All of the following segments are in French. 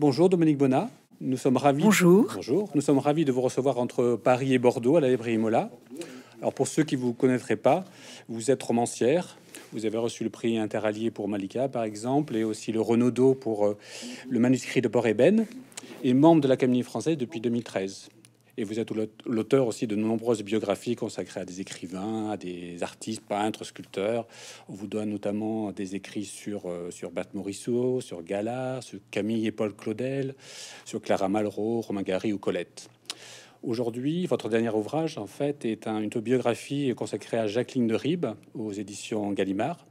Bonjour Dominique Bonnat. Nous sommes ravis. Bonjour. Nous sommes ravis de vous recevoir entre Paris et Bordeaux à la librairie Mola. Alors pour ceux qui vous connaîtraient pas, vous êtes romancière. Vous avez reçu le prix Interallié pour Malika, par exemple, et aussi le Renaudot pour euh, le manuscrit de Port-Ébène, et membre de l'Académie française depuis 2013. Et vous êtes l'auteur aussi de nombreuses biographies consacrées à des écrivains, à des artistes, peintres, sculpteurs. On vous donne notamment des écrits sur, euh, sur Bat sur Gala, sur Camille et Paul Claudel, sur Clara Malraux, Romain Gary ou Colette. Aujourd'hui, votre dernier ouvrage, en fait, est une autobiographie consacrée à Jacqueline de Ribes aux éditions Gallimard.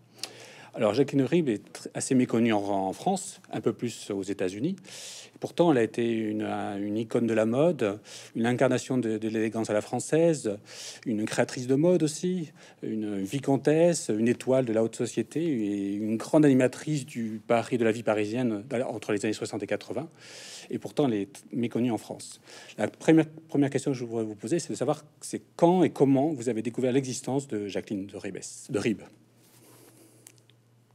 Alors, Jacqueline de Ribes est assez méconnue en France, un peu plus aux États-Unis. Pourtant, elle a été une, icône de la mode, une incarnation de, l'élégance à la française, une créatrice de mode aussi, une vicomtesse, une étoile de la haute société et une grande animatrice du Paris, de la vie parisienne entre les années 60 et 80. Et pourtant, elle est méconnue en France. La première, question que je voudrais vous poser, c'est de savoir c'est quand et comment vous avez découvert l'existence de Jacqueline de Ribes. De Ribes.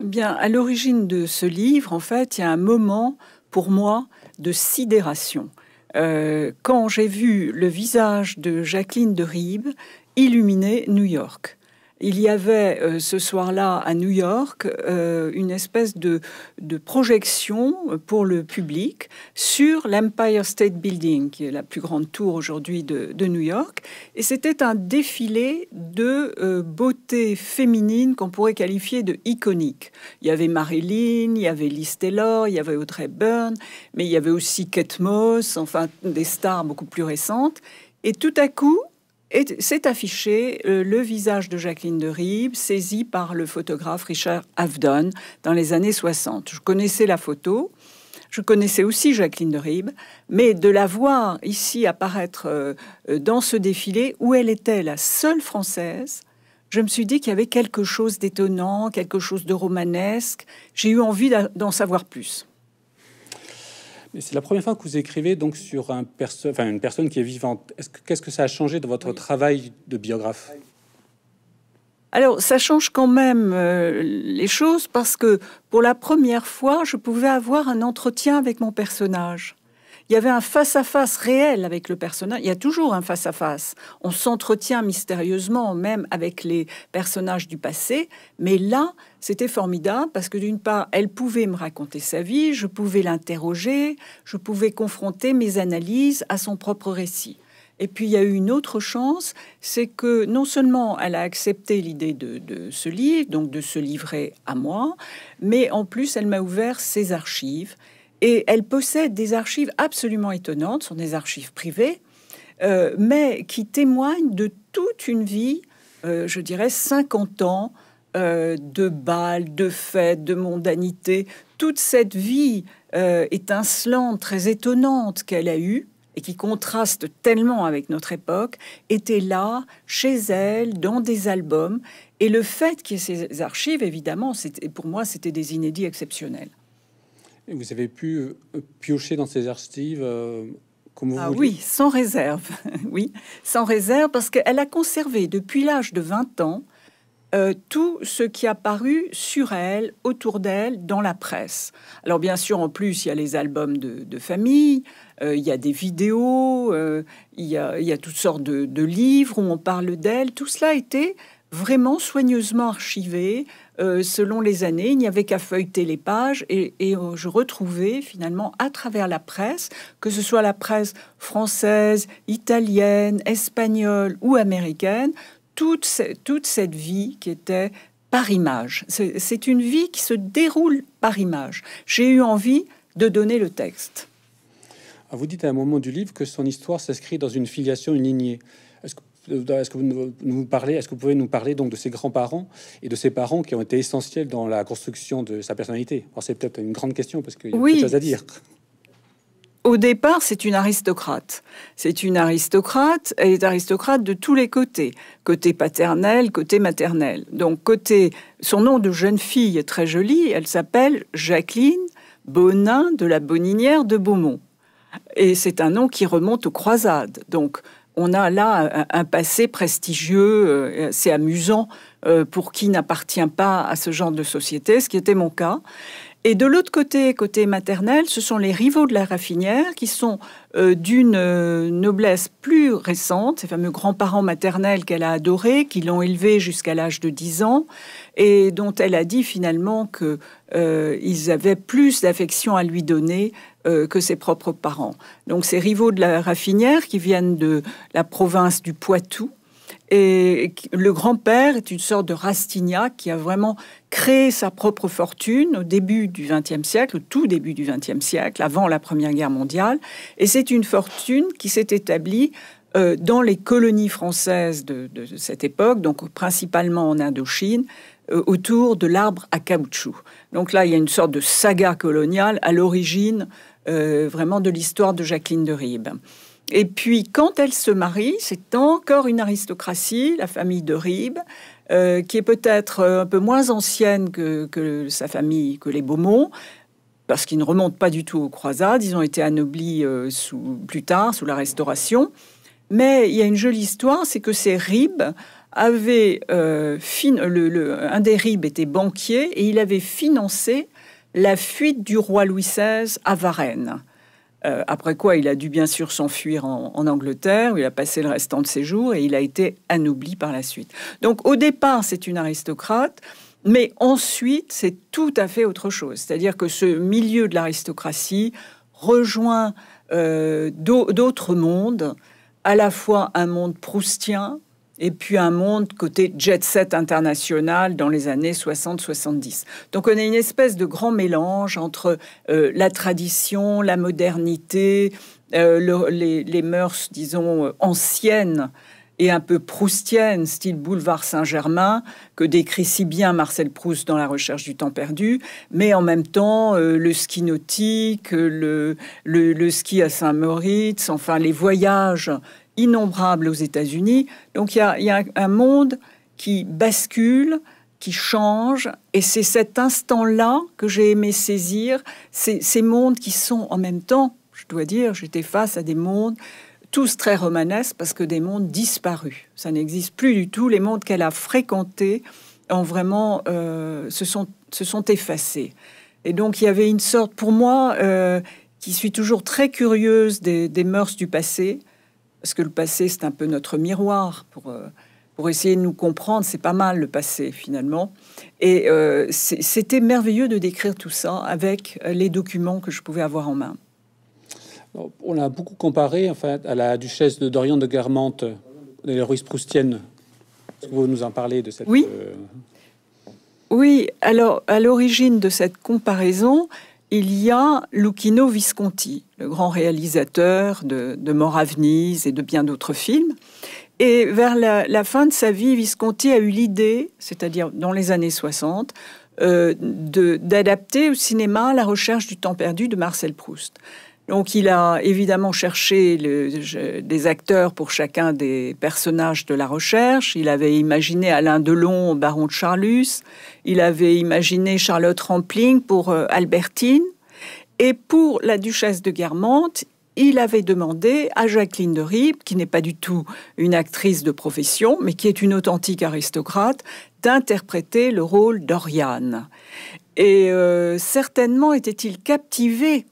Bien, à l'origine de ce livre, en fait, il y a un moment pour moi de sidération. Euh, quand j'ai vu le visage de Jacqueline de Ribes illuminer New York. Il y avait euh, ce soir-là à New York euh, une espèce de, projection pour le public sur l'Empire State Building, qui est la plus grande tour aujourd'hui de, New York. Et c'était un défilé de euh, beauté féminine qu'on pourrait qualifier de iconique. Il y avait Marilyn, il y avait Liz Taylor, il y avait Audrey Byrne, mais il y avait aussi Kate Moss, enfin des stars beaucoup plus récentes. Et tout à coup, et c'est affiché euh, le visage de Jacqueline de Ribes, saisi par le photographe Richard Avedon dans les années 60. Je connaissais la photo, je connaissais aussi Jacqueline de Ribes, mais de la voir ici apparaître euh, dans ce défilé où elle était la seule Française, je me suis dit qu'il y avait quelque chose d'étonnant, quelque chose de romanesque. J'ai eu envie d'en savoir plus c'est la première fois que vous écrivez donc sur une personne qui est vivante. Qu'est-ce que ça a changé dans votre travail de biographe alors, ça change quand même euh, les choses parce que pour la première fois, je pouvais avoir un entretien avec mon personnage il y avait un face-à-face réel avec le personnage. Il y a toujours un face-à-face. On s'entretient mystérieusement, même avec les personnages du passé. Mais là, c'était formidable parce que d'une part, elle pouvait me raconter sa vie, je pouvais l'interroger, je pouvais confronter mes analyses à son propre récit. Et puis il y a eu une autre chance, c'est que non seulement elle a accepté l'idée de, de, ce livre, donc de se livrer à moi, mais en plus elle m'a ouvert ses archives et elle possède des archives absolument étonnantes, ce sont des archives privées, euh, mais qui témoignent de toute une vie, euh, je dirais 50 ans, euh, de balles, de fêtes, de mondanité. Toute cette vie étincelante, très étonnante qu'elle a eue, et qui contraste tellement avec notre époque, était là, chez elle, dans des albums. Et le fait qu'il y ait ces archives, évidemment, pour moi, c'était des inédits exceptionnels. Vous avez pu euh, piocher dans ces archives euh, comme vous ah, Oui, sans réserve. oui, sans réserve, parce qu'elle a conservé depuis l'âge de 20 ans euh, tout ce qui a paru sur elle, autour d'elle, dans la presse. Alors bien sûr, en plus, il y a les albums de, famille, il y a des vidéos, il, y a, toutes sortes de, de livres où on parle d'elle. Tout cela a été vraiment soigneusement archivé, euh, selon les années. Il n'y avait qu'à feuilleter les pages et, euh, je retrouvais finalement à travers la presse, que ce soit la presse française, italienne, espagnole ou américaine, toute, cette vie qui était par image. C'est une vie qui se déroule par image. J'ai eu envie de donner le texte. Ah, vous dites à un moment du livre que son histoire s'inscrit dans une filiation, une lignée est-ce que vous nous, parlez, est-ce que vous pouvez nous parler donc de ses grands-parents et de ses parents qui ont été essentiels dans la construction de sa personnalité c'est peut-être une grande question parce qu'il y a oui. beaucoup choses à dire. Au départ, c'est une aristocrate. C'est une aristocrate, elle est aristocrate de tous les côtés, côté paternel, côté maternel. Donc côté son nom de jeune fille est très joli, elle s'appelle Jacqueline Bonin de la Boninière de Beaumont. Et c'est un nom qui remonte aux croisades. Donc on a là un, passé prestigieux, euh, c'est amusant euh, pour qui n'appartient pas à ce genre de société, ce qui était mon cas. Et de l'autre côté, côté maternel, ce sont les rivaux de la raffinière qui sont euh, d'une noblesse plus récente, ces fameux grands-parents maternels qu'elle a adorés, qui l'ont élevée jusqu'à l'âge de 10 ans, et dont elle a dit finalement qu'ils avaient plus d'affection à lui donner euh, que ses propres parents. Donc ces rivaux de la Raffinière qui viennent de la province du Poitou. Et le grand-père est une sorte de Rastignac qui a vraiment créé sa propre fortune au début du XXe siècle, au tout début du XXe siècle, avant la Première Guerre mondiale. Et c'est une fortune qui s'est établie euh, dans les colonies françaises de, cette époque, donc principalement en Indochine, euh, autour de l'arbre à caoutchouc. Donc là, il y a une sorte de saga coloniale à l'origine euh, vraiment de l'histoire de Jacqueline de Ribes. Et puis, quand elle se marie, c'est encore une aristocratie, la famille de Ribes, euh, qui est peut-être euh, un peu moins ancienne que, sa famille, que les Beaumont, parce qu'ils ne remontent pas du tout aux croisades, ils ont été anoblis plus tard, sous la Restauration. Mais il y a une jolie histoire, c'est que ces Ribes avaient... le, un des Ribes était banquier et il avait financé la fuite du roi Louis XVI à Varennes. Euh, après quoi, il a dû bien sûr s'enfuir en, Angleterre, il a passé le restant de ses jours et il a été anobli par la suite. Donc au départ, c'est une aristocrate, mais ensuite, c'est tout à fait autre chose. C'est-à-dire que ce milieu de l'aristocratie rejoint euh, d'autres mondes, à la fois un monde proustien, et puis un monde côté jet set international dans les années 60-70. Donc on a une espèce de grand mélange entre euh, la tradition, la modernité, euh, les, mœurs, disons, anciennes et un peu proustiennes, style boulevard Saint-Germain, que décrit si bien Marcel Proust dans La recherche du temps perdu, mais en même temps euh, le ski nautique, le, le ski à Saint-Moritz, enfin les voyages innombrables aux États-Unis. Donc il y a, un monde qui bascule, qui change, et c'est cet instant-là que j'ai aimé saisir, ces mondes qui sont en même temps, je dois dire, j'étais face à des mondes tous très romanesques parce que des mondes disparus. Ça n'existe plus du tout. Les mondes qu'elle a fréquentés ont vraiment euh, se, sont, effacés. Et donc il y avait une sorte, pour moi, euh, qui suis toujours très curieuse des, des mœurs du passé, parce que le passé, c'est un peu notre miroir pour, euh, pour essayer de nous comprendre. C'est pas mal le passé, finalement. Et euh, c'était merveilleux de décrire tout ça avec euh, les documents que je pouvais avoir en main. On l'a beaucoup comparé en fait, à la duchesse de Dorian de Guermantes, de ruisse proustienne. est vous nous en parlez de cette... Oui, oui alors à l'origine de cette comparaison, il y a Luchino Visconti, le grand réalisateur de, Mort à Venise et de bien d'autres films. Et vers la, fin de sa vie, Visconti a eu l'idée, c'est-à-dire dans les années 60, euh, d'adapter au cinéma la recherche du temps perdu de Marcel Proust. Donc il a évidemment cherché des acteurs pour chacun des personnages de la recherche. Il avait imaginé Alain Delon, baron de Charlus. Il avait imaginé Charlotte Rampling pour euh, Albertine. Et pour la duchesse de Guermantes, il avait demandé à Jacqueline de Rib, qui n'est pas du tout une actrice de profession, mais qui est une authentique aristocrate, d'interpréter le rôle d'Oriane. Et euh, certainement était-il captivé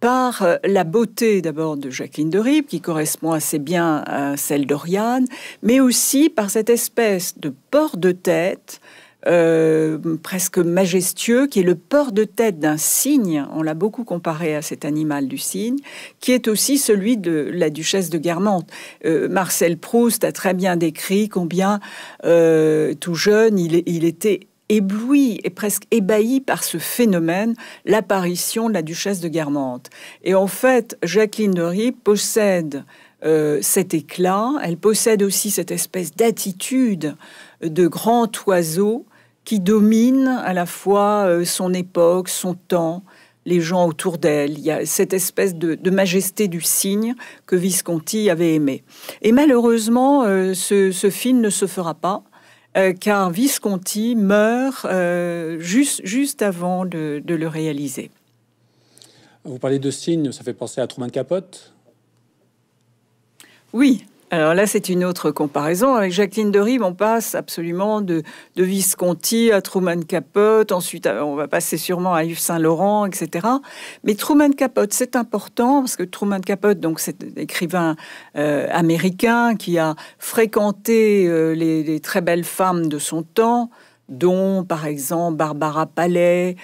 par euh, la beauté d'abord de Jacqueline de Rib, qui correspond assez bien à celle d'Oriane, mais aussi par cette espèce de port de tête euh, presque majestueux, qui est le port de tête d'un cygne, on l'a beaucoup comparé à cet animal du cygne, qui est aussi celui de la duchesse de Guermantes. Euh, Marcel Proust a très bien décrit combien, tout jeune, il, il était ébloui et presque ébahi par ce phénomène, l'apparition de la duchesse de Guermantes. Et en fait, Jacqueline de Rie possède euh, cet éclat, elle possède aussi cette espèce d'attitude de grand oiseau qui domine à la fois euh, son époque, son temps, les gens autour d'elle. Il y a cette espèce de, majesté du cygne que Visconti avait aimé. Et malheureusement, euh, ce, film ne se fera pas. Euh, qu'un Visconti meurt euh, juste, juste avant de, le réaliser. Vous parlez de signes, ça fait penser à Truman Capote Oui, alors là, c'est une autre comparaison. Avec Jacqueline de Rive, on passe absolument de, de Visconti à Truman Capote, ensuite euh, on va passer sûrement à Yves Saint-Laurent, etc. Mais Truman Capote, c'est important, parce que Truman Capote, donc c'est un écrivain euh, américain qui a fréquenté euh, les, très belles femmes de son temps, dont par exemple Barbara Palais,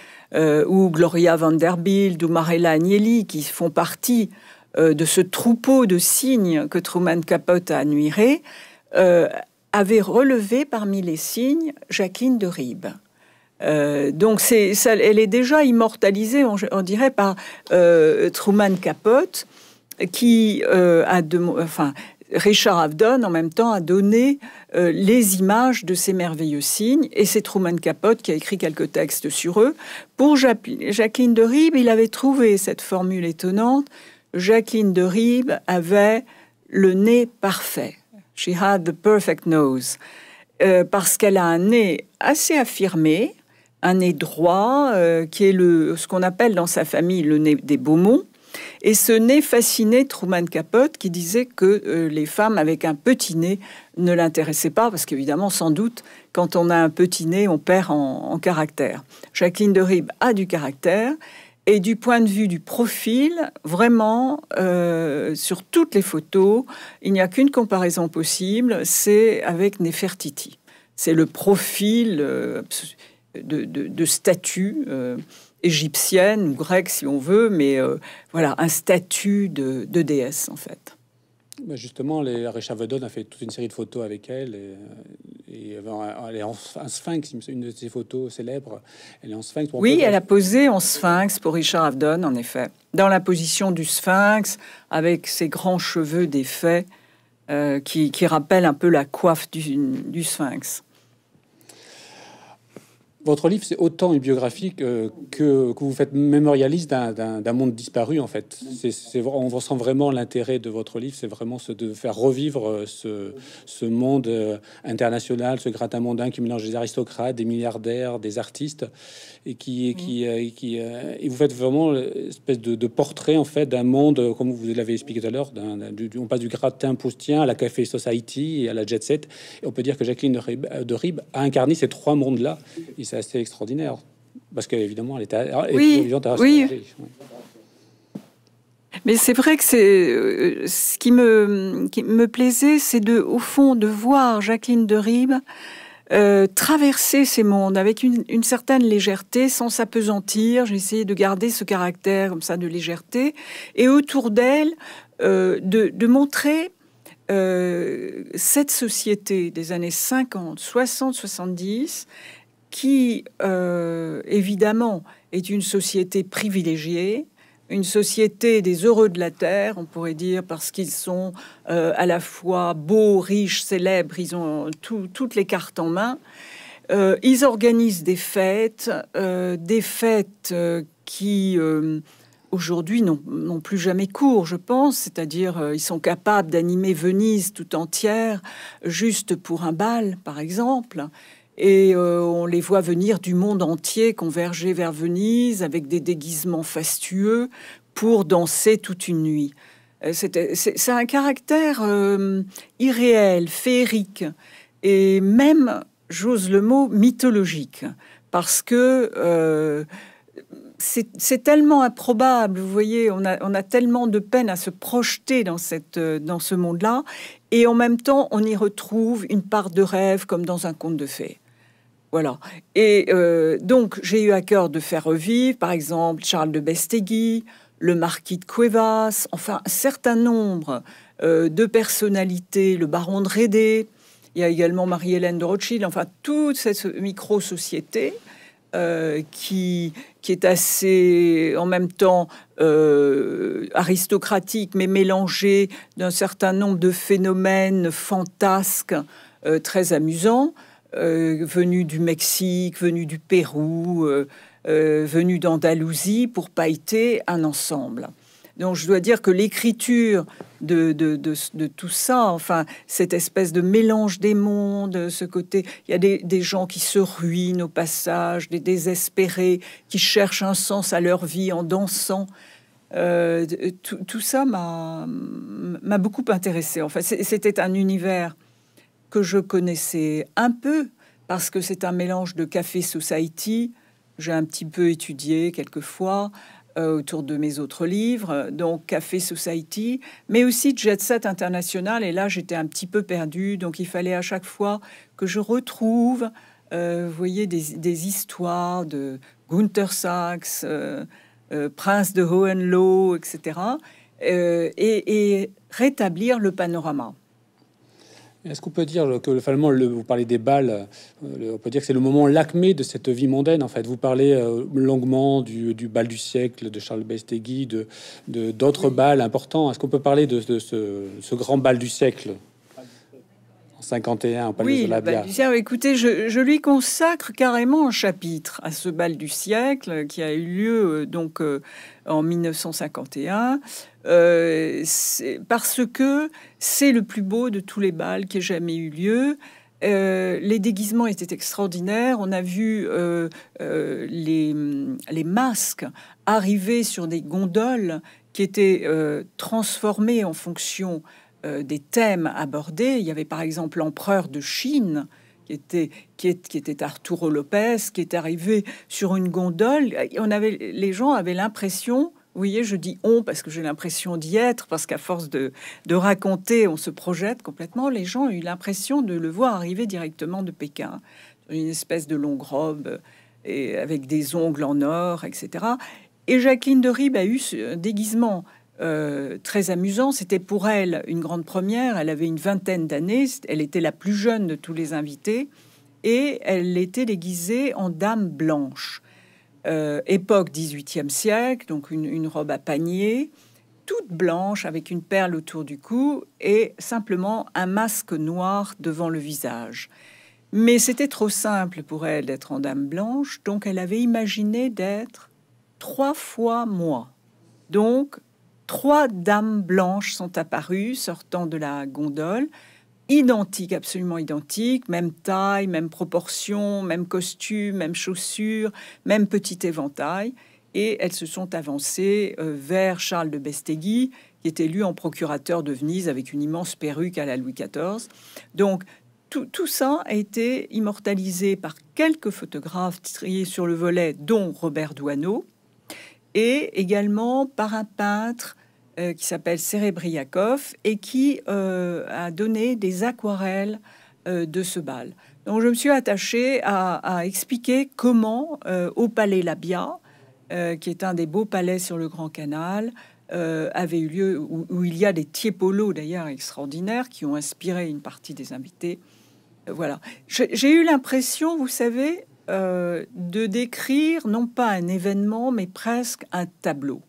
ou Gloria Vanderbilt, ou Marella Agnelli, qui font partie euh, de ce troupeau de signes que Truman Capote a nuiré euh, avait relevé parmi les signes Jacqueline de Ribes. Euh, donc elle est déjà immortalisée, on, dirait, par Truman Capote, qui a de, enfin, Richard Avedon, en même temps, a donné les images de ces merveilleux signes, et c'est Truman Capote qui a écrit quelques textes sur eux. Pour Jacqueline de Ribes, il avait trouvé cette formule étonnante Jacqueline de Ribes avait le nez parfait. She had the perfect nose. Euh, parce qu'elle a un nez assez affirmé, un nez droit, euh, qui est le, ce qu'on appelle dans sa famille le nez des Beaumont. Et ce nez fascinait Truman Capote, qui disait que euh, les femmes avec un petit nez ne l'intéressaient pas, parce qu'évidemment, sans doute, quand on a un petit nez, on perd en, en caractère. Jacqueline de Ribes a du caractère, et du point de vue du profil, vraiment, euh, sur toutes les photos, il n'y a qu'une comparaison possible, c'est avec Nefertiti. C'est le profil euh, de, statue euh, égyptienne ou grecque, si on veut, mais voilà, un statut de, de déesse, en fait. Bah, justement, les, Richard a fait toute une série de photos avec elle. Et, euh, euh, elle est en, sphinx, une de ses photos célèbres. Elle est en sphinx. oui, elle a posé en sphinx pour Richard Avedon, en effet. Dans la position du sphinx, avec ses grands cheveux défaits, euh, qui, rappellent un peu la coiffe du sphinx. Votre livre, c'est autant une biographie euh, que, que, vous faites mémorialiste d'un monde disparu, en fait. c'est on ressent vraiment l'intérêt de votre livre, c'est vraiment ce de faire revivre euh, ce, ce monde euh, international, ce gratin mondain qui mélange des aristocrates, des milliardaires, des artistes, et qui, et qui, mm. et qui et vous faites vraiment une espèce de, portrait, en fait, d'un monde, comme vous l'avez expliqué tout à l'heure, on passe du gratin poustien à la café society et à la jet set. Et on peut dire que Jacqueline de Rib, a incarné ces trois mondes-là. Et ça assez extraordinaire. Parce qu'évidemment, elle était elle oui, Mais c'est vrai que c'est euh, ce qui me, qui me plaisait, c'est de, au fond, de voir Jacqueline de Ribes euh, traverser ces mondes avec une, une certaine légèreté, sans s'apesantir. J'ai essayé de garder ce caractère comme ça de légèreté, et autour d'elle, euh, de, de, montrer cette société des années 50, 60, 70 qui, euh, évidemment, est une société privilégiée, une société des heureux de la terre, on pourrait dire, parce qu'ils sont euh, à la fois beaux, riches, célèbres, ils ont toutes les cartes en main. Euh, ils organisent des fêtes, des fêtes qui aujourd'hui n'ont plus jamais cours, je pense, c'est-à-dire ils sont capables d'animer Venise tout entière juste pour un bal, par exemple. Et euh, on les voit venir du monde entier converger vers Venise avec des déguisements fastueux pour danser toute une nuit. Euh, c'est un caractère euh, irréel, féerique et même, j'ose le mot, mythologique, parce que c'est tellement improbable, vous voyez, on a, tellement de peine à se projeter dans, dans ce monde-là, et en même temps, on y retrouve une part de rêve comme dans un conte de fées. Voilà. Et euh, donc, j'ai eu à cœur de faire revivre, par exemple, Charles de Bestegui, le marquis de Cuevas, enfin, un certain nombre euh, de personnalités, le baron de Rédé, il y a également Marie-Hélène de Rothschild, enfin, toute cette micro-société euh, qui, est assez, en même temps, aristocratique, mais mélangée d'un certain nombre de phénomènes fantasques très amusants. Euh, venu du Mexique, venu du Pérou, euh, euh, venu d'Andalousie, pour pailleter un ensemble. Donc je dois dire que l'écriture de, tout ça, enfin, cette espèce de mélange des mondes, ce côté, il y a des, gens qui se ruinent au passage, des désespérés, qui cherchent un sens à leur vie en dansant. tout, tout, ça m'a beaucoup intéressé. Enfin, c'était un univers que je connaissais un peu parce que c'est un mélange de Café Society. J'ai un petit peu étudié quelquefois euh, autour de mes autres livres, donc Café Society, mais aussi Jet Set International. Et là, j'étais un petit peu perdue, donc il fallait à chaque fois que je retrouve, euh, vous voyez, des, histoires de Gunther Sachs, euh, Prince de Hohenlohe, etc., et rétablir le panorama. Est-ce qu'on peut dire que le le, vous parlez des balles, euh, on peut dire que c'est le moment l'acmé de cette vie mondaine en fait. Vous parlez euh, longuement du, bal du siècle de Charles Bestegui, de d'autres balles importants. Est-ce qu'on peut parler de, ce grand bal du siècle en 51 au Palais de la Écoutez, je, lui consacre carrément un chapitre à ce bal du siècle qui a eu lieu euh, donc euh, en 1951. Euh, parce que c'est le plus beau de tous les bals qui ait jamais eu lieu. les déguisements étaient extraordinaires. On a vu les, les, masques arriver sur des gondoles qui étaient transformées en fonction euh, des thèmes abordés. Il y avait par exemple l'empereur de Chine qui était, qui, qui était Arturo Lopez, qui est arrivé sur une gondole. On avait, les gens avaient l'impression vous voyez, je dis on parce que j'ai l'impression d'y être, parce qu'à force de, raconter, on se projette complètement. Les gens ont eu l'impression de le voir arriver directement de Pékin, une espèce de longue robe et avec des ongles en or, etc. Et Jacqueline de Ribes a eu ce déguisement. Euh, très amusant. C'était pour elle une grande première. Elle avait une vingtaine d'années. Elle était la plus jeune de tous les invités. Et elle était déguisée en dame blanche. Euh, époque 18e siècle, donc une, robe à panier, toute blanche avec une perle autour du cou et simplement un masque noir devant le visage. Mais c'était trop simple pour elle d'être en dame blanche, donc elle avait imaginé d'être trois fois moi. Donc trois dames blanches sont apparues sortant de la gondole, identiques, absolument identiques, même taille, même proportion, même costume, même chaussures, même petit éventail. Et elles se sont avancées euh, vers Charles de Bestegui, qui était élu en procurateur de Venise avec une immense perruque à la Louis XIV. Donc, tout, ça a été immortalisé par quelques photographes tirés sur le volet, dont Robert Douaneau, et également par un peintre euh, qui s'appelle Serebriakov et qui euh, a donné des aquarelles euh, de ce bal. Donc je me suis attachée à, expliquer comment au palais Labia, qui est un des beaux palais sur le Grand Canal, avait eu lieu, où, il y a des tiepolo d'ailleurs extraordinaires qui ont inspiré une partie des invités. Voilà. J'ai eu l'impression, vous savez, euh, de décrire non pas un événement, mais presque un tableau.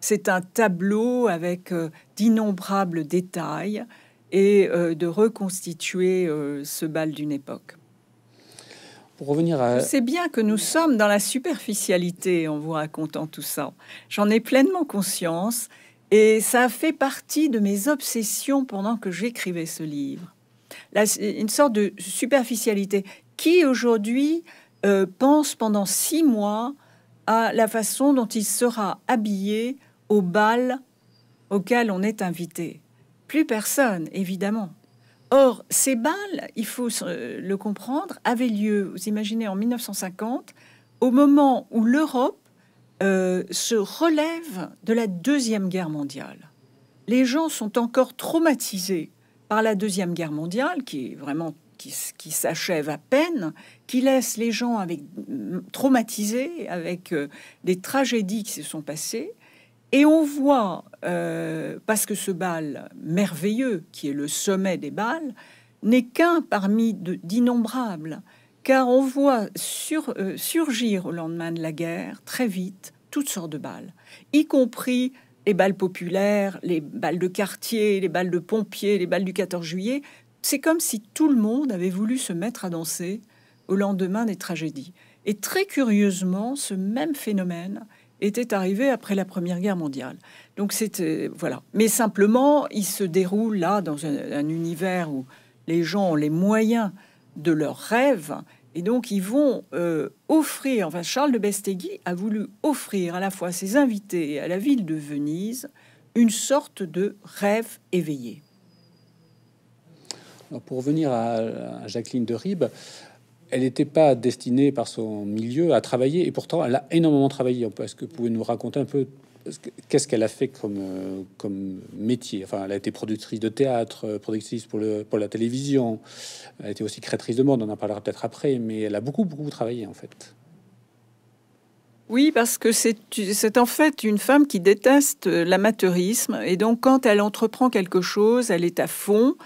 C'est un tableau avec euh, d'innombrables détails et euh, de reconstituer ce bal d'une époque. Pour revenir à... C'est bien que nous sommes dans la superficialité en vous racontant tout ça. J'en ai pleinement conscience et ça fait partie de mes obsessions pendant que j'écrivais ce livre. La, une sorte de superficialité qui aujourd'hui euh, pense pendant six mois à la façon dont il sera habillé au bal auquel on est invité. Plus personne, évidemment. Or, ces bals, il faut euh, le comprendre, avaient lieu, vous imaginez, en 1950, au moment où l'Europe euh, se relève de la Deuxième Guerre mondiale. Les gens sont encore traumatisés par la Deuxième Guerre mondiale, qui est vraiment qui, s'achève à peine, qui laisse les gens avec, traumatisés, avec euh, des tragédies qui se sont passées. Et on voit, euh, parce que ce bal merveilleux, qui est le sommet des balles, n'est qu'un parmi d'innombrables, car on voit euh, surgir au lendemain de la guerre, très vite, toutes sortes de balles, y compris les balles populaires, les balles de quartier, les balles de pompiers, les balles du 14 juillet, c'est comme si tout le monde avait voulu se mettre à danser au lendemain des tragédies. Et très curieusement, ce même phénomène était arrivé après la Première Guerre mondiale. Donc c'était euh, voilà. Mais simplement, il se déroule là dans un, univers où les gens ont les moyens de leurs rêves et donc ils vont euh, offrir. Enfin, Charles de Bestegui a voulu offrir à la fois à ses invités et à la ville de Venise une sorte de rêve éveillé pour revenir à, Jacqueline de Ribes, elle n'était pas destinée par son milieu à travailler, et pourtant elle a énormément travaillé. Est-ce que vous pouvez nous raconter un peu qu'est-ce qu'elle a fait comme, euh, comme métier Enfin, elle a été productrice de théâtre, euh, productrice pour, le, pour la télévision, elle a été aussi créatrice de mode, on en parlera peut-être après, mais elle a beaucoup, beaucoup travaillé en fait. Oui, parce que c'est en fait une femme qui déteste l'amateurisme et donc quand elle entreprend quelque chose, elle est à fond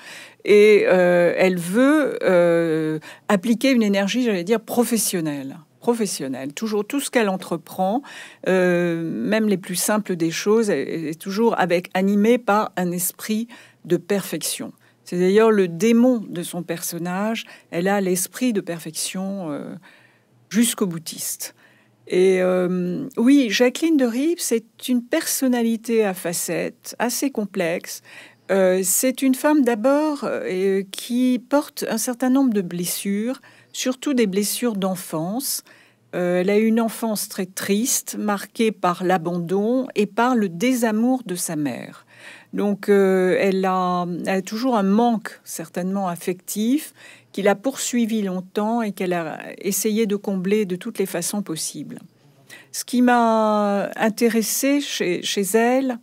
et euh, elle veut euh, appliquer une énergie, j'allais dire, professionnelle professionnelle. Toujours tout ce qu'elle entreprend, euh, même les plus simples des choses, est toujours avec animé par un esprit de perfection. C'est d'ailleurs le démon de son personnage. Elle a l'esprit de perfection jusqu'au boutiste. Et oui, Jacqueline de Ribes, c'est une personnalité à facettes assez complexe, euh, c'est une femme d'abord euh, euh, qui porte un certain nombre de blessures, surtout des blessures d'enfance. elle a eu une enfance très triste, marquée par l'abandon et par le désamour de sa mère. Donc elle a, toujours un manque certainement affectif qui l'a poursuivi longtemps et qu'elle a essayé de combler de toutes les façons possibles. Ce qui m'a intéressé chez elle,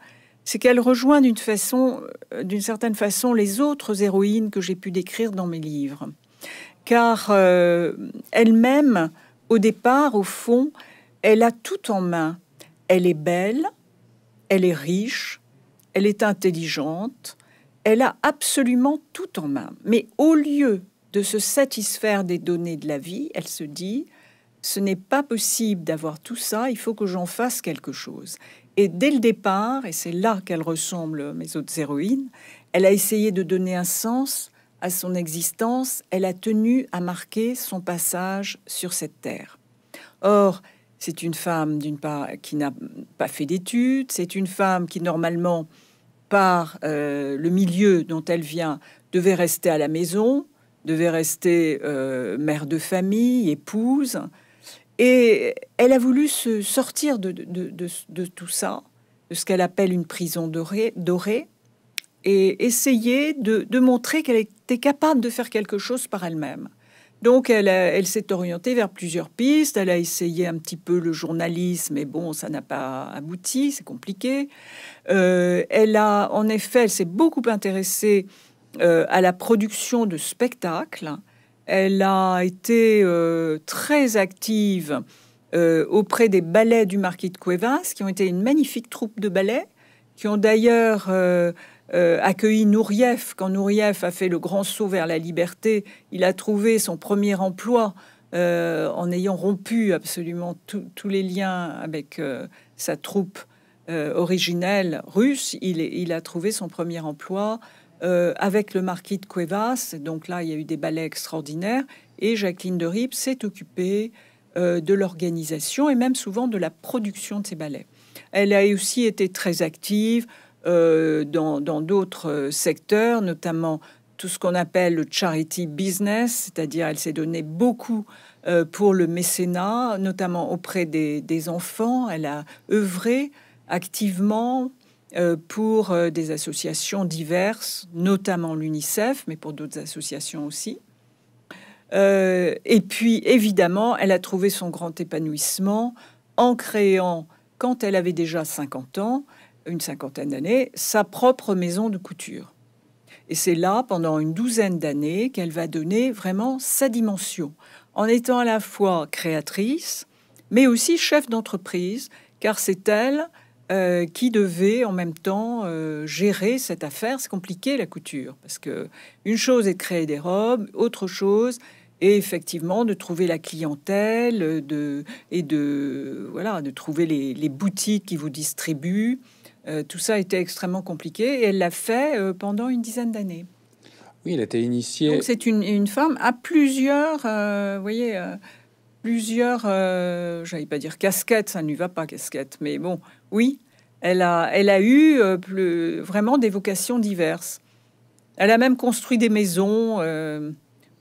c'est qu'elle rejoint d'une façon, euh, d'une certaine façon, les autres héroïnes que j'ai pu décrire dans mes livres, car euh, elle-même, au départ, au fond, elle a tout en main. Elle est belle, elle est riche, elle est intelligente, elle a absolument tout en main. Mais au lieu de se satisfaire des données de la vie, elle se dit, ce n'est pas possible d'avoir tout ça, il faut que j'en fasse quelque chose. Et dès le départ, et c'est là qu'elle ressemble à mes autres héroïnes, elle a essayé de donner un sens à son existence, elle a tenu à marquer son passage sur cette terre. Or, c'est une femme d'une part qui n'a pas fait d'études, c'est une femme qui normalement par euh, le milieu dont elle vient devait rester à la maison, devait rester euh, mère de famille, épouse, et elle a voulu se sortir de, tout ça, de ce qu'elle appelle une prison dorée, et essayer de, montrer qu'elle était capable de faire quelque chose par elle-même. Donc elle, s'est orientée vers plusieurs pistes, elle a essayé un petit peu le journalisme, mais bon, ça n'a pas abouti, c'est compliqué. Euh, elle a, en effet, elle s'est beaucoup intéressée euh, à la production de spectacles. Elle a été euh, très active euh, auprès des ballets du marquis de Cuevas, qui ont été une magnifique troupe de ballets, qui ont d'ailleurs euh, accueilli Nouriev. Quand Nouriev a fait le grand saut vers la liberté, il a trouvé son premier emploi en ayant rompu absolument tous les liens avec sa troupe originelle russe. il, a trouvé son premier emploi euh, avec le marquis de Cuevas. Donc là, il y a eu des ballets extraordinaires. Et Jacqueline de Ribes s'est occupée euh, de l'organisation et même souvent de la production de ces ballets. Elle a aussi été très active euh, dans d'autres secteurs, notamment tout ce qu'on appelle le charity business, c'est-à-dire elle s'est donnée beaucoup pour le mécénat, notamment auprès des, des, enfants. Elle a œuvré activement euh, pour euh, des associations diverses, notamment l'UNICEF, mais pour d'autres associations aussi. Euh, et puis, évidemment, elle a trouvé son grand épanouissement en créant, quand elle avait déjà 50 ans, une cinquantaine d'années, sa propre maison de couture. Et c'est là, pendant une douzaine d'années, qu'elle va donner vraiment sa dimension, en étant à la fois créatrice, mais aussi chef d'entreprise, car c'est elle euh, qui devait en même temps euh, gérer cette affaire. C'est compliqué la couture parce que une chose est de créer des robes, autre chose est effectivement de trouver la clientèle, de et de voilà, de trouver les, boutiques qui vous distribuent. Euh, tout ça était extrêmement compliqué et elle l'a fait pendant une dizaine d'années. Oui, elle était initiée. c'est une, femme à plusieurs, vous voyez, plusieurs, j'allais pas dire casquettes, ça ne lui va pas casquette, mais bon, oui, elle a, eu euh, vraiment des vocations diverses. Elle a même construit des maisons euh, au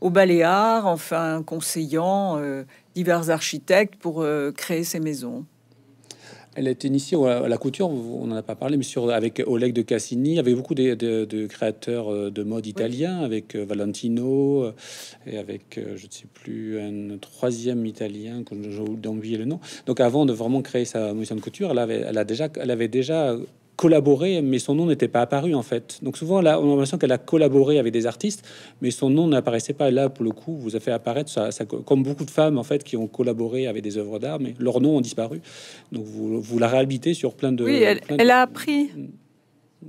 aux Baléares, enfin conseillant euh, divers architectes pour créer ces maisons. Elle a été initiée à la couture, on n'en a pas parlé, mais sur, avec Oleg de Cassini, avec beaucoup de, créateurs euh, de mode italiens, avec euh, Valentino, euh, et avec, je ne sais plus, un troisième italien, dont j'ai oublié le nom. Donc avant de vraiment créer sa maison de couture, elle avait, a déjà, elle avait déjà collaboré, mais son nom n'était pas apparu en fait. Donc souvent, là, on a l'impression qu'elle a collaboré avec des artistes, mais son nom n'apparaissait pas. Là, pour le coup, vous avez fait apparaître, ça, comme beaucoup de femmes en fait qui ont collaboré avec des œuvres d'art, mais leurs noms ont disparu. Donc vous, vous la réhabitez sur plein de... Oui, elle, a appris mm.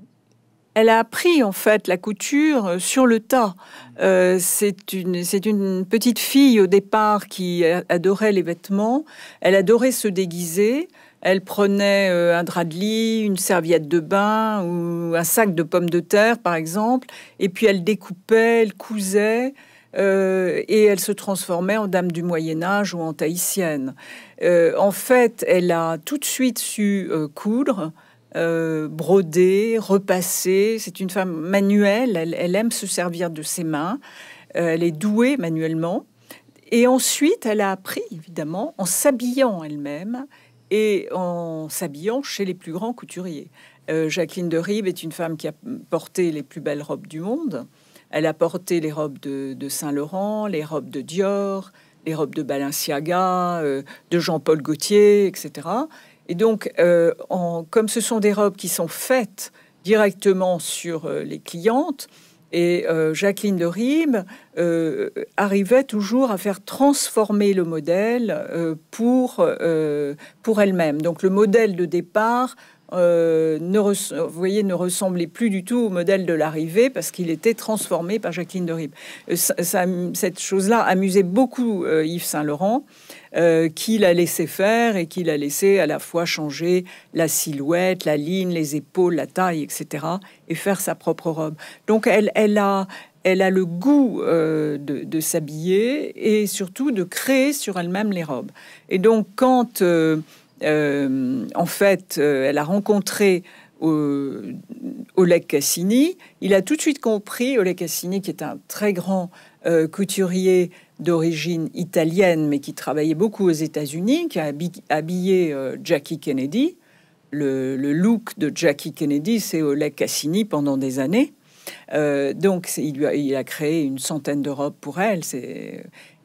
elle a appris en fait la couture euh, sur le tas. Euh, c'est une, une petite fille au départ qui adorait les vêtements, elle adorait se déguiser, elle prenait euh, un drap de lit, une serviette de bain ou un sac de pommes de terre, par exemple, et puis elle découpait, elle cousait. Euh, et elle se transformait en dame du Moyen Âge ou en tahitienne. Euh, en fait, elle a tout de suite su coudre, broder, repasser. C'est une femme manuelle, elle, elle, aime se servir de ses mains, elle est douée manuellement. Et ensuite, elle a appris, évidemment, en s'habillant elle-même et en s'habillant chez les plus grands couturiers. Euh, Jacqueline de Ribes est une femme qui a porté les plus belles robes du monde. Elle a porté les robes de, Saint-Laurent, les robes de Dior, les robes de Balenciaga, euh, de Jean-Paul Gaultier, etc. Et donc, euh, comme ce sont des robes qui sont faites directement sur les clientes, et euh, Jacqueline de Rime euh, arrivait toujours à faire transformer le modèle euh, pour elle-même. Donc le modèle de départ euh, ne, euh, voyez, ne ressemblait plus du tout au modèle de l'arrivée parce qu'il était transformé par Jacqueline de Ribes. Euh, cette chose-là amusait beaucoup Yves Saint-Laurent, qui l'a laissé faire et qui l'a laissé à la fois changer la silhouette, la ligne, les épaules, la taille, etc., et faire sa propre robe. Donc elle, a, elle a le goût de, s'habiller et surtout de créer sur elle-même les robes. Et donc, quand euh, en fait, euh, elle a rencontré euh, Oleg Cassini. Il a tout de suite compris, Oleg Cassini, qui est un très grand couturier d'origine italienne, mais qui travaillait beaucoup aux États-Unis, qui a habillé Jackie Kennedy. Le, look de Jackie Kennedy, c'est Oleg Cassini pendant des années. donc, il, a, il, a, créé une centaine de pour elle.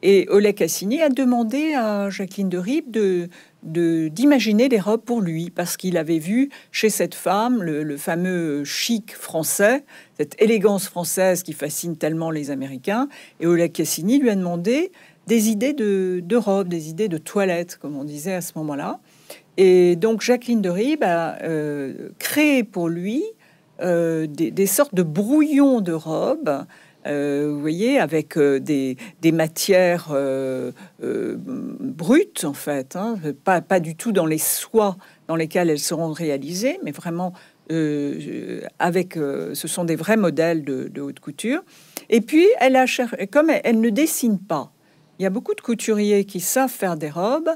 Et Oleg Cassini a demandé à Jacqueline de Ribes d'imaginer des robes pour lui parce qu'il avait vu chez cette femme le, fameux chic français, cette élégance française qui fascine tellement les Américains. Et Oleg Cassini lui a demandé des idées de, robes, des idées de toilettes, comme on disait à ce moment-là. Et donc Jacqueline de Ribes a euh, créé pour lui euh, des, sortes de brouillons de robes euh, vous voyez, avec euh, des, matières euh, brutes, en fait, hein, pas, pas du tout dans les soies dans lesquelles elles seront réalisées, mais vraiment avec, ce sont des vrais modèles de, haute couture. Et puis, elle a comme elle, elle, ne dessine pas, il y a beaucoup de couturiers qui savent faire des robes,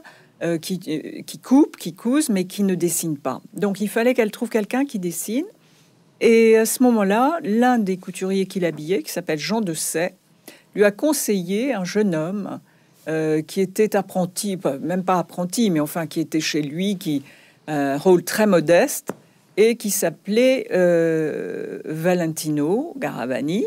qui, qui coupent, qui cousent, mais qui ne dessinent pas. Donc, il fallait qu'elle trouve quelqu'un qui dessine. Et à ce moment-là, l'un des couturiers qui l'habillait, qui s'appelle Jean de Say, lui a conseillé un jeune homme euh, qui était apprenti, même pas apprenti, mais enfin qui était chez lui, qui un rôle très modeste, et qui s'appelait euh, Valentino Garavani.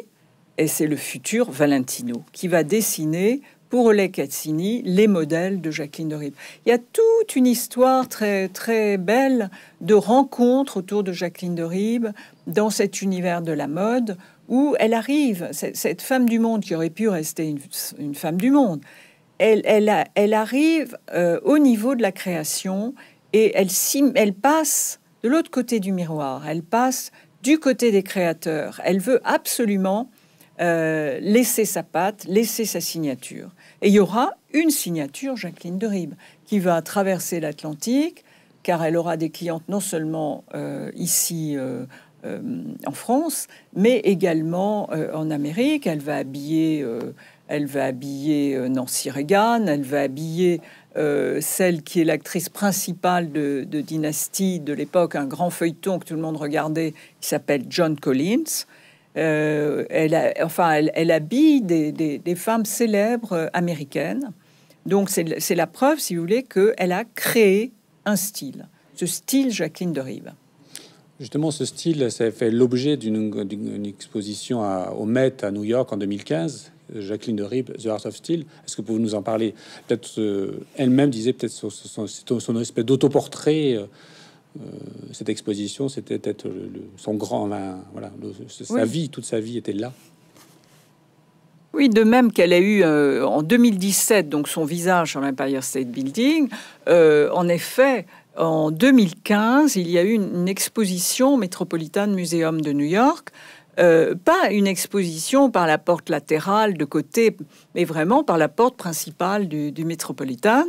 Et c'est le futur Valentino qui va dessiner pour Oleg Katsini, les modèles de Jacqueline de Ribes. Il y a toute une histoire très, très belle de rencontres autour de Jacqueline de Ribes dans cet univers de la mode où elle arrive, cette femme du monde qui aurait pu rester une, femme du monde, elle, elle, arrive euh, au niveau de la création et elle, elle passe de l'autre côté du miroir, elle passe du côté des créateurs. Elle veut absolument euh, laisser sa patte, laisser sa signature. Et il y aura une signature, Jacqueline de Ribes, qui va traverser l'Atlantique, car elle aura des clientes non seulement euh, ici euh, euh, en France, mais également en Amérique. Elle va habiller, Nancy Reagan, elle va habiller celle qui est l'actrice principale de, de Dynastie de l'époque, un grand feuilleton que tout le monde regardait, qui s'appelle John Collins. Euh, elle, enfin, elle, habille des, femmes célèbres euh, américaines. Donc, c'est la preuve, si vous voulez, qu'elle a créé un style, ce style Jacqueline de Rive. Justement, ce style, ça fait l'objet d'une exposition à, au Met à New York en 2015, euh, Jacqueline de Rive, The Art of Style. Est-ce que vous pouvez nous en parler Peut-être elle-même disait peut-être son, son, d'autoportrait. Euh, cette exposition, c'était être son grand, voilà, sa vie, toute sa vie était là. Oui, de même qu'elle a eu euh, en 2017 donc son visage sur l'Empire State Building. Euh, en effet, en 2015, il y a eu une, exposition au Metropolitan Museum de New York. pas une exposition par la porte latérale de côté, mais vraiment par la porte principale du, du Metropolitan,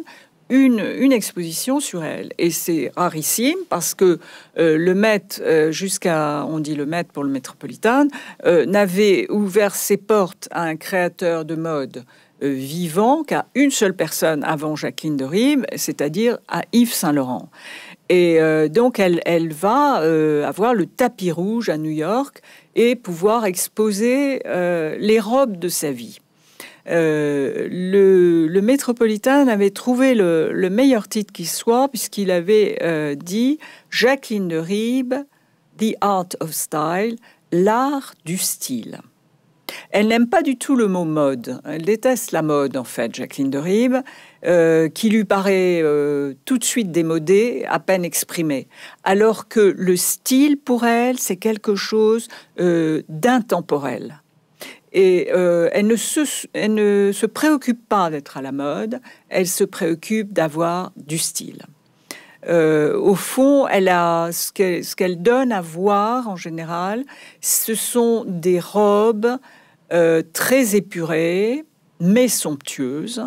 une, exposition sur elle. Et c'est rarissime parce que euh, le maître, euh, jusqu'à, on dit le maître pour le métropolitain, euh, n'avait ouvert ses portes à un créateur de mode vivant qu'à une seule personne avant Jacqueline de Rimes, c'est-à-dire à Yves Saint-Laurent. Et donc elle va avoir le tapis rouge à New York et pouvoir exposer les robes de sa vie. Euh, le, métropolitain avait trouvé le, meilleur titre qui soit, puisqu'il avait euh, dit Jacqueline de Ribes, The Art of Style, l'art du style. Elle n'aime pas du tout le mot mode. Elle déteste la mode, en fait, Jacqueline de Ribes, euh, qui lui paraît tout de suite démodée, à peine exprimée. Alors que le style, pour elle, c'est quelque chose d'intemporel et euh, elle, ne se, préoccupe pas d'être à la mode, elle se préoccupe d'avoir du style. Euh, au fond, ce qu'elle donne à voir en général, ce sont des robes euh, très épurées, mais somptueuses,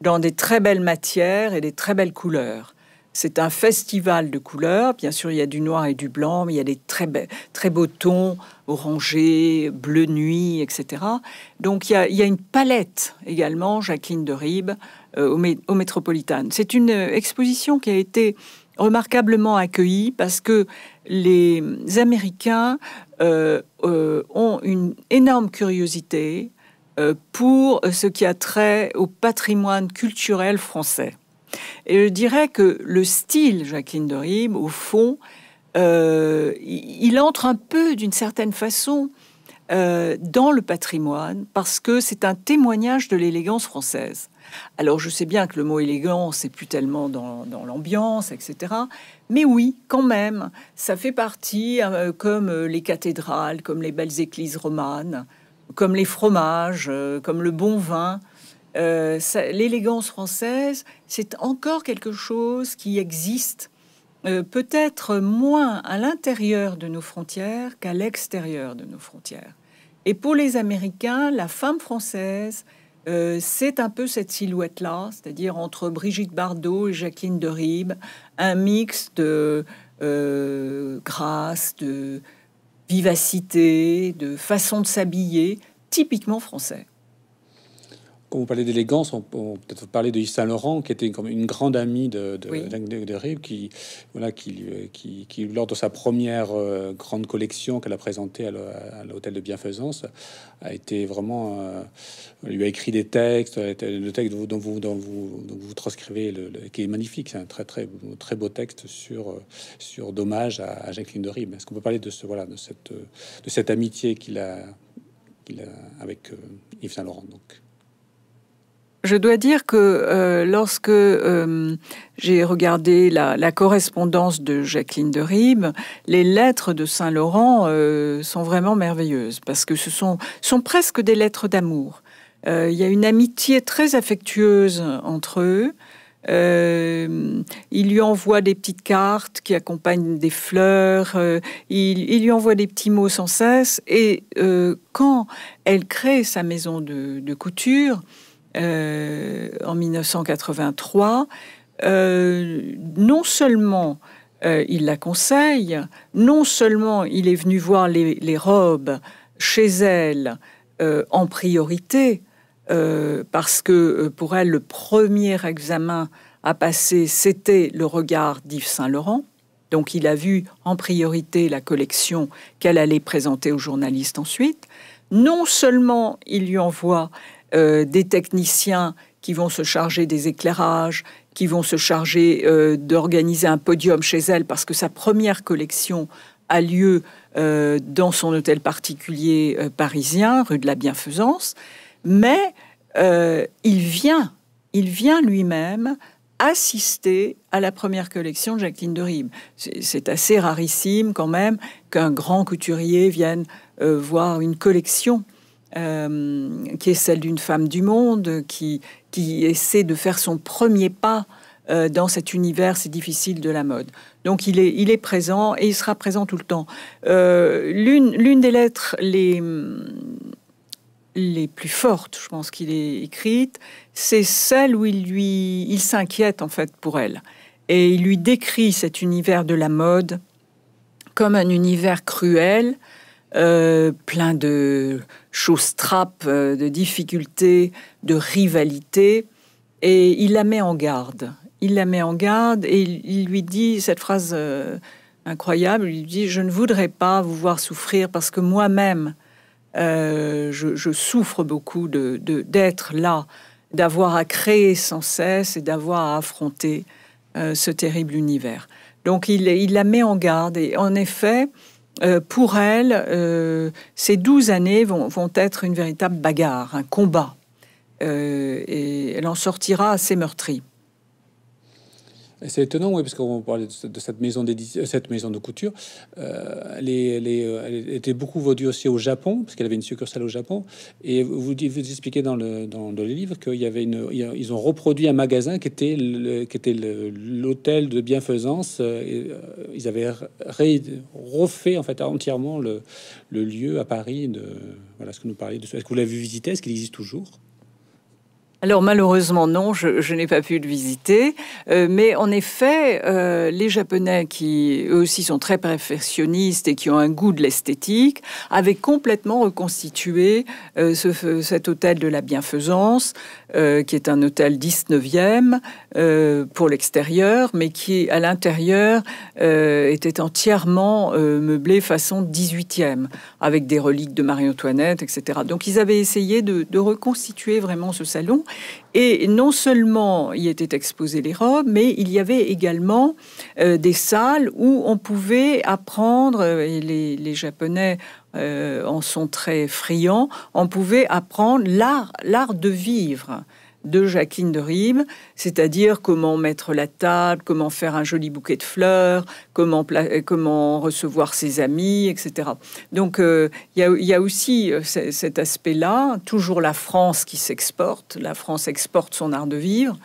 dans des très belles matières et des très belles couleurs. C'est un festival de couleurs. Bien sûr, il y a du noir et du blanc, mais il y a des très, beaux tons orangés, bleu nuit, etc. Donc il y a, une palette également, Jacqueline de Ribes, euh, au, C'est une euh, exposition qui a été remarquablement accueillie parce que les Américains euh, ont une énorme curiosité pour ce qui a trait au patrimoine culturel français. Et je dirais que le style Jacqueline de Ribes, au fond, euh, il entre un peu d'une certaine façon euh, dans le patrimoine parce que c'est un témoignage de l'élégance française. Alors je sais bien que le mot élégance n'est plus tellement dans, l'ambiance, etc. Mais oui, quand même, ça fait partie, euh, comme les cathédrales, comme les belles églises romanes, comme les fromages, comme le bon vin. Euh, l'élégance française, c'est encore quelque chose qui existe, euh, peut-être moins à l'intérieur de nos frontières qu'à l'extérieur de nos frontières. Et pour les Américains, la femme française, euh, c'est un peu cette silhouette-là, c'est-à-dire entre Brigitte Bardot et Jacqueline ribes un mix de grâce, de vivacité, de façon de s'habiller, typiquement français. Quand vous parlez d'élégance, on, peut peut-être parler de Yves Saint Laurent, qui était comme une grande amie de, de, de, qui, voilà, euh, qui, qui, lors de sa première euh, grande collection qu'elle a présentée à l'hôtel de bienfaisance, a été vraiment. Euh, lui a écrit des textes, le texte dont vous, vous transcrivez, le, qui est magnifique, c'est un très, très, très beau texte sur, sur Dommage à, Jacqueline de Rive. Est-ce qu'on peut parler de, ce, voilà, de, cette, de cette amitié qu'il a, avec Yves Saint Laurent donc je dois dire que euh, lorsque euh, j'ai regardé la, correspondance de Jacqueline de Ribes, les lettres de Saint-Laurent euh, sont vraiment merveilleuses parce que ce sont, sont presque des lettres d'amour. Il y a une amitié très affectueuse entre eux. il lui envoie des petites cartes qui accompagnent des fleurs. il, lui envoie des petits mots sans cesse. Et quand elle crée sa maison de couture, euh, en 1983, euh, non seulement euh, il la conseille, non seulement il est venu voir les, robes chez elle en priorité, parce que pour elle, le premier examen à passer, c'était le regard d'Yves Saint-Laurent. Donc il a vu en priorité la collection qu'elle allait présenter aux journalistes ensuite. Non seulement il lui envoie euh, des techniciens qui vont se charger des éclairages, qui vont se charger euh, d'organiser un podium chez elle parce que sa première collection a lieu euh, dans son hôtel particulier parisien, rue de la Bienfaisance. Mais il vient, il vient lui-même assister à la première collection de Jacqueline de Ribes. C'est assez rarissime quand même qu'un grand couturier vienne voir une collection euh, qui est celle d'une femme du monde, qui, qui essaie de faire son premier pas euh, dans cet univers si difficile de la mode. Donc il est, il est présent et il sera présent tout le temps. Euh, L'une des lettres les, les plus fortes, je pense qu'il est écrite, c'est celle où il lui, il s'inquiète en fait pour elle. Et il lui décrit cet univers de la mode comme un univers cruel, euh, plein de Chose trappe, euh, de difficultés, de rivalités, et il la met en garde. Il la met en garde et il lui dit cette phrase euh, incroyable, il lui dit, je ne voudrais pas vous voir souffrir parce que moi-même, euh, je, souffre beaucoup d'être de, d'être là, d'avoir à créer sans cesse et d'avoir à affronter ce terrible univers. Donc il, la met en garde et en effet, euh, pour elle, euh, ces douze années vont, être une véritable bagarre, un combat. Euh, et elle en sortira assez meurtrie. C'est étonnant, oui, parce qu'on parlait de cette maison, euh, cette maison de couture. Euh, euh, elle, était beaucoup vendue aussi au Japon, parce qu'elle avait une succursale au Japon. Et vous, vous expliquez dans le, dans, dans livre qu'ils ont reproduit un magasin qui était l'hôtel de bienfaisance. ils avaient refait en fait entièrement le, lieu à Paris. De, voilà ce que nous parlait. de. Est-ce que vous l'avez visité Est-ce qu'il existe toujours alors malheureusement non, je, n'ai pas pu le visiter, euh, mais en effet, euh, les Japonais qui eux aussi sont très perfectionnistes et qui ont un goût de l'esthétique, avaient complètement reconstitué euh, cet hôtel de la bienfaisance, qui est un hôtel 19e pour l'extérieur, mais qui à l'intérieur était entièrement meublé façon 18e, avec des reliques de Marie-Antoinette, etc. Donc ils avaient essayé de reconstituer vraiment ce salon. Et non seulement y étaient exposées les robes, mais il y avait également euh, des salles où on pouvait apprendre, euh, et les, Japonais euh, en sont très friands, on pouvait apprendre l'art de vivre de Jacqueline de Ribes, c'est-à-dire comment mettre la table, comment faire un joli bouquet de fleurs, comment, euh, recevoir ses amis, etc. Donc euh, il y, a, aussi euh, cet aspect-là, toujours la France qui s'exporte, la France exporte son art de vivre,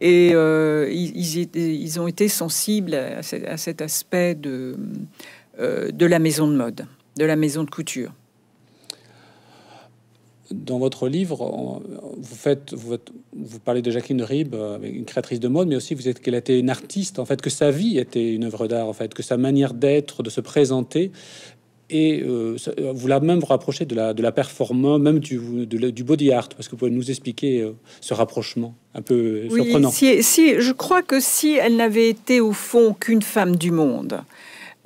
et ils, ont été sensibles à, cet aspect de la maison de mode, de la maison de couture dans votre livre, vous, faites, vous, parlez de Jacqueline Ribes, euh, une créatrice de mode, mais aussi vous êtes qu'elle était une artiste, en fait, que sa vie était une œuvre d'art, en fait, que sa manière d'être, de se présenter, et euh, euh, vous la même vous de la, de la performance, même du, body art, parce que vous pouvez nous expliquer ce rapprochement un peu surprenant. si, je crois que si elle n'avait été au fond qu'une femme du monde,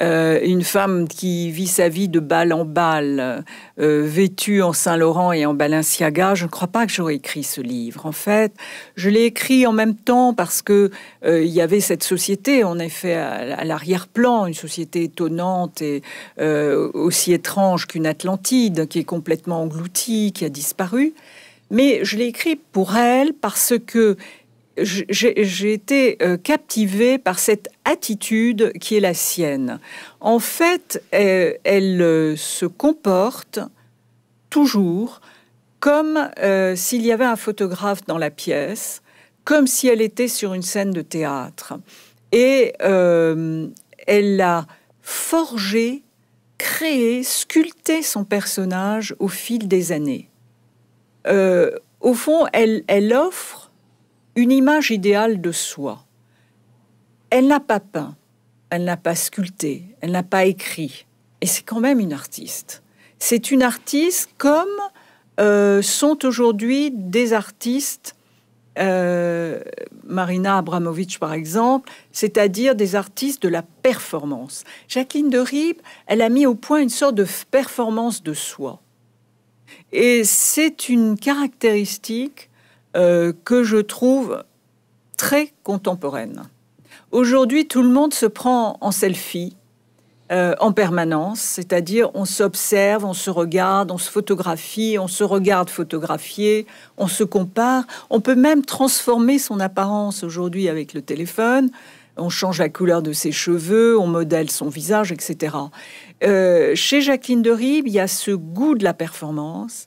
euh, une femme qui vit sa vie de balle en balle, euh, vêtue en Saint-Laurent et en Balenciaga, je ne crois pas que j'aurais écrit ce livre. En fait, je l'ai écrit en même temps parce que euh, il y avait cette société, en effet, à, à l'arrière-plan, une société étonnante et aussi étrange qu'une Atlantide, qui est complètement engloutie, qui a disparu. Mais je l'ai écrit pour elle parce que j'ai été euh, captivée par cette attitude qui est la sienne. En fait, euh, elle, euh, se comporte toujours comme s'il y avait un photographe dans la pièce, comme si elle était sur une scène de théâtre. Et elle a forgé, créé, sculpté son personnage au fil des années. au fond, elle, elle offre une image idéale de soi. Elle n'a pas peint, elle n'a pas sculpté, elle n'a pas écrit. Et c'est quand même une artiste. C'est une artiste comme euh, sont aujourd'hui des artistes, euh, Marina Abramovic par exemple, c'est-à-dire des artistes de la performance. Jacqueline de Ribes, elle a mis au point une sorte de performance de soi. Et c'est une caractéristique euh, que je trouve très contemporaine. Aujourd'hui, tout le monde se prend en selfie euh, en permanence, c'est-à-dire on s'observe, on se regarde, on se photographie, on se regarde photographier, on se compare, on peut même transformer son apparence aujourd'hui avec le téléphone, on change la couleur de ses cheveux, on modèle son visage, etc. Euh, chez Jacqueline de Ribes, il y a ce goût de la performance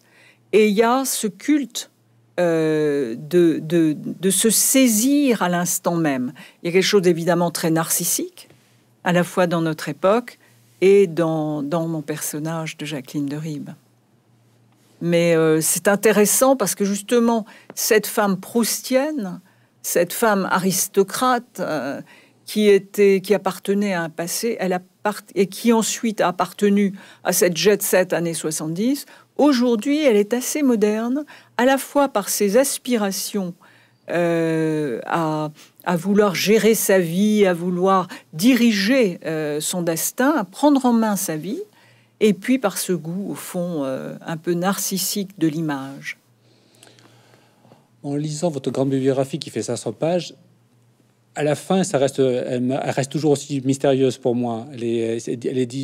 et il y a ce culte euh, de, se saisir à l'instant même. Il y a quelque chose d'évidemment très narcissique, à la fois dans notre époque et dans, mon personnage de Jacqueline de Ribes. Mais euh, c'est intéressant parce que justement, cette femme proustienne, cette femme aristocrate euh, qui, appartenait à un passé, et qui ensuite a appartenu à cette jet set années 70, Aujourd'hui, elle est assez moderne, à la fois par ses aspirations euh, à, vouloir gérer sa vie, à vouloir diriger euh, son destin, à prendre en main sa vie, et puis par ce goût, au fond, euh, un peu narcissique de l'image. En lisant votre grande bibliographie qui fait 500 pages, à la fin, ça reste, elle reste toujours aussi mystérieuse pour moi. Elle est,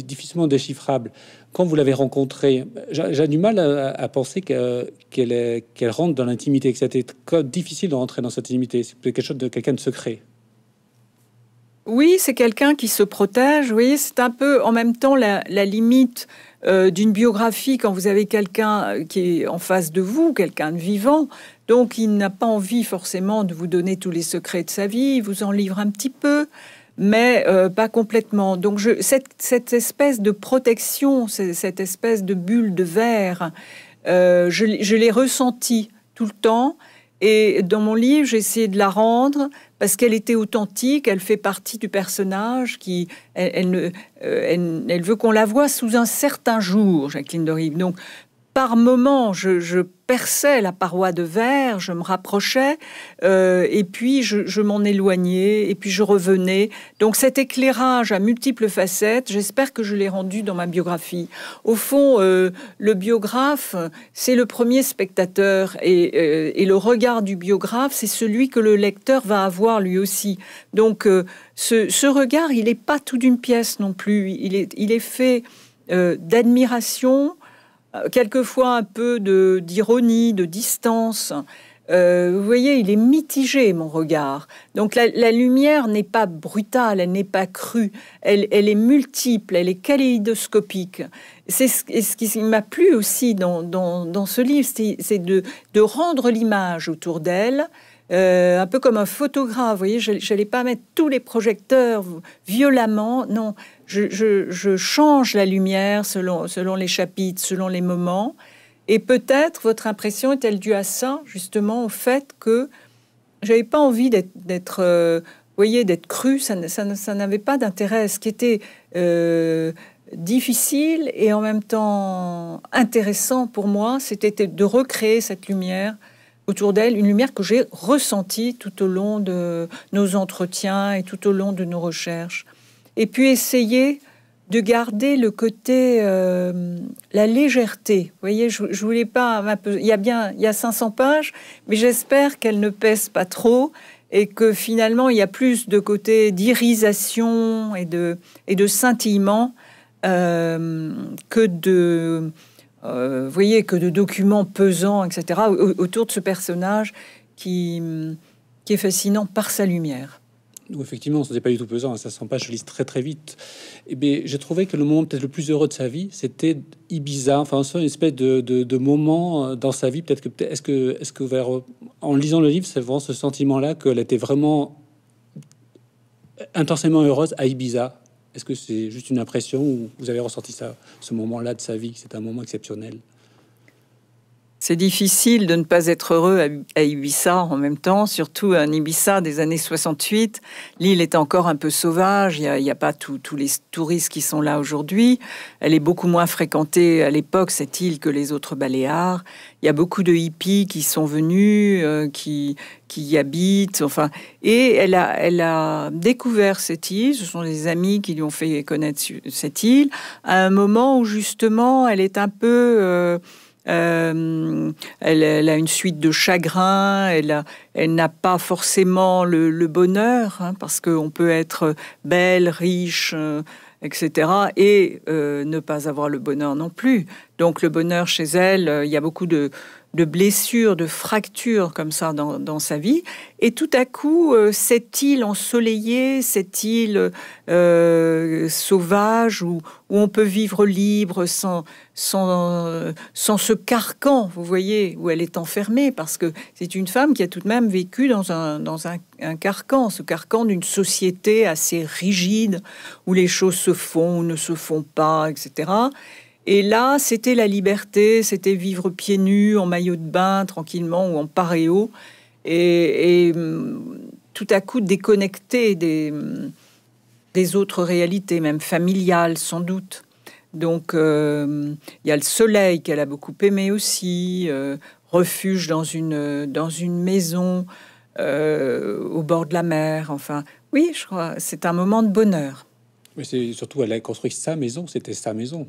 difficilement déchiffrable. Quand vous l'avez rencontrée, j'ai du mal à, à penser qu'elle rentre dans l'intimité, que c'était difficile de rentrer dans cette intimité. C'est quelque chose de quelqu'un de secret. Oui, c'est quelqu'un qui se protège. Oui, c'est un peu en même temps la, limite euh, d'une biographie quand vous avez quelqu'un euh, qui est en face de vous, quelqu'un de vivant. Donc il n'a pas envie forcément de vous donner tous les secrets de sa vie, il vous en livre un petit peu, mais euh, pas complètement. Donc cette, espèce de protection, cette espèce de bulle de verre, euh, je, l'ai ressentie tout le temps. Et dans mon livre, j'ai essayé de la rendre parce qu'elle était authentique, elle fait partie du personnage qui, elle, euh, veut qu'on la voie sous un certain jour, Jacqueline rive Donc, par moments, je, perçais la paroi de verre, je me rapprochais, euh, et puis je, m'en éloignais, et puis je revenais. Donc cet éclairage à multiples facettes, j'espère que je l'ai rendu dans ma biographie. Au fond, euh, le biographe, c'est le premier spectateur, euh, et, le regard du biographe, c'est celui que le lecteur va avoir lui aussi. Donc ce, regard, il n'est pas tout d'une pièce non plus, il est fait d'admiration euh, quelquefois un peu d'ironie, de, distance. Euh, vous voyez, il est mitigé, mon regard. Donc la, lumière n'est pas brutale, elle n'est pas crue, elle, est multiple, elle est kaléidoscopique. C'est ce, qui m'a plu aussi dans, dans, ce livre, c'est de, de, rendre l'image autour d'elle. Euh, un peu comme un photographe, vous voyez, je n'allais pas mettre tous les projecteurs violemment, non, je, change la lumière selon, les chapitres, selon les moments. Et peut-être votre impression est-elle due à ça, justement, au fait que je j'avais pas envie d'être, euh, voyez, d'être cru, ça, n'avait pas d'intérêt. Ce qui était euh, difficile et en même temps intéressant pour moi, c'était de recréer cette lumière autour d'elle, une lumière que j'ai ressentie tout au long de nos entretiens et tout au long de nos recherches et puis essayer de garder le côté euh, la légèreté. Vous voyez, je, voulais pas Il y a bien, il y a 500 pages, mais j'espère qu'elle ne pèse pas trop et que finalement il y a plus de côté d'irisation et de et de scintillement euh, que de euh, voyez que de documents pesants, etc. autour de ce personnage qui qui est fascinant par sa lumière effectivement on n'est pas du tout pesant, hein, ça sent pas. je lis très très vite. Et eh bien, j'ai trouvé que le moment peut-être le plus heureux de sa vie, c'était Ibiza, enfin, une espèce de, de, moment euh, dans sa vie. Peut-être que, peut est-ce que, est-ce que vers, en lisant le livre, c'est vraiment ce sentiment-là qu'elle était vraiment intensément heureuse à Ibiza Est-ce que c'est juste une impression ou vous avez ressenti ça, ce moment-là de sa vie, c'est un moment exceptionnel c'est difficile de ne pas être heureux à Ibiza en même temps, surtout un Ibiza des années 68. L'île est encore un peu sauvage, il n'y a, pas tous les touristes qui sont là aujourd'hui. Elle est beaucoup moins fréquentée à l'époque, cette île, que les autres Baléares. Il y a beaucoup de hippies qui sont venus, euh, qui, qui y habitent. Enfin, et elle a, elle a découvert cette île. Ce sont des amis qui lui ont fait connaître cette île à un moment où justement elle est un peu... Euh, euh, elle, a une suite de chagrins, elle n'a pas forcément le, bonheur, hein, parce qu'on peut être belle, riche, etc., euh, et euh, ne pas avoir le bonheur non plus. Donc le bonheur chez elle, il y a beaucoup de, de blessures, de fractures comme ça dans, sa vie. Et tout à coup, euh, cette île ensoleillée, cette île euh, sauvage où, où, on peut vivre libre sans, sans, sans ce carcan, vous voyez, où elle est enfermée, parce que c'est une femme qui a tout de même vécu dans un, dans un, un carcan, ce carcan d'une société assez rigide, où les choses se font ou ne se font pas, etc. Et là, c'était la liberté, c'était vivre pieds nus, en maillot de bain, tranquillement, ou en paréo. Et, et mm, tout à coup, déconnecter des, mm, des autres réalités, même familiales, sans doute. Donc, euh, mm, il y a le soleil qu'elle a beaucoup aimé aussi, euh, refuge dans une, dans une maison euh, au bord de la mer. Enfin, oui, je crois, c'est un moment de bonheur. Mais c'est surtout, elle a construit sa maison, c'était sa maison.